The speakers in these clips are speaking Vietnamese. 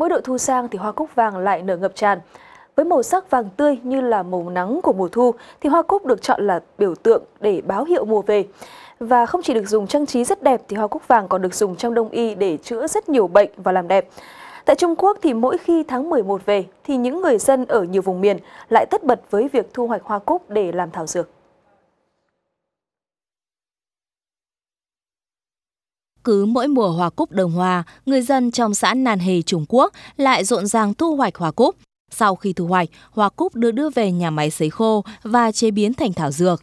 mỗi độ thu sang thì hoa cúc vàng lại nở ngập tràn. Với màu sắc vàng tươi như là màu nắng của mùa thu thì hoa cúc được chọn là biểu tượng để báo hiệu mùa về. Và không chỉ được dùng trang trí rất đẹp thì hoa cúc vàng còn được dùng trong đông y để chữa rất nhiều bệnh và làm đẹp. Tại Trung Quốc thì mỗi khi tháng 11 về thì những người dân ở nhiều vùng miền lại tất bật với việc thu hoạch hoa cúc để làm thảo dược. Cứ mỗi mùa hoa cúc đồng hòa, người dân trong xã Nàn Hề, Trung Quốc lại rộn ràng thu hoạch hoa cúc. Sau khi thu hoạch, hoa cúc được đưa về nhà máy sấy khô và chế biến thành thảo dược.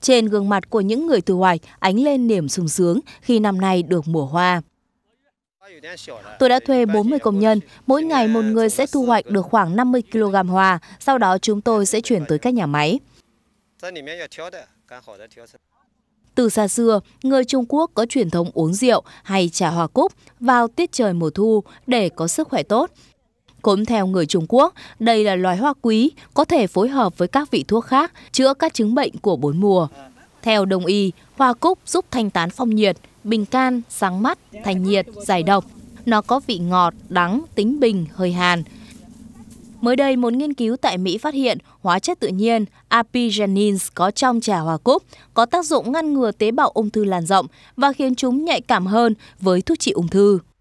Trên gương mặt của những người thu hoạch ánh lên niềm sung sướng khi năm nay được mùa hoa. Tôi đã thuê 40 công nhân, mỗi ngày một người sẽ thu hoạch được khoảng 50 kg hoa, sau đó chúng tôi sẽ chuyển tới các nhà máy. Từ xa xưa, người Trung Quốc có truyền thống uống rượu hay trà hoa cúc vào tiết trời mùa thu để có sức khỏe tốt. Cũng theo người Trung Quốc, đây là loài hoa quý có thể phối hợp với các vị thuốc khác chữa các chứng bệnh của bốn mùa. Theo đồng y, hoa cúc giúp thanh tán phong nhiệt, bình can, sáng mắt, thành nhiệt, giải độc. Nó có vị ngọt, đắng, tính bình, hơi hàn, Mới đây, một nghiên cứu tại Mỹ phát hiện hóa chất tự nhiên apigenins có trong trà hoa cúc có tác dụng ngăn ngừa tế bào ung thư lan rộng và khiến chúng nhạy cảm hơn với thuốc trị ung thư.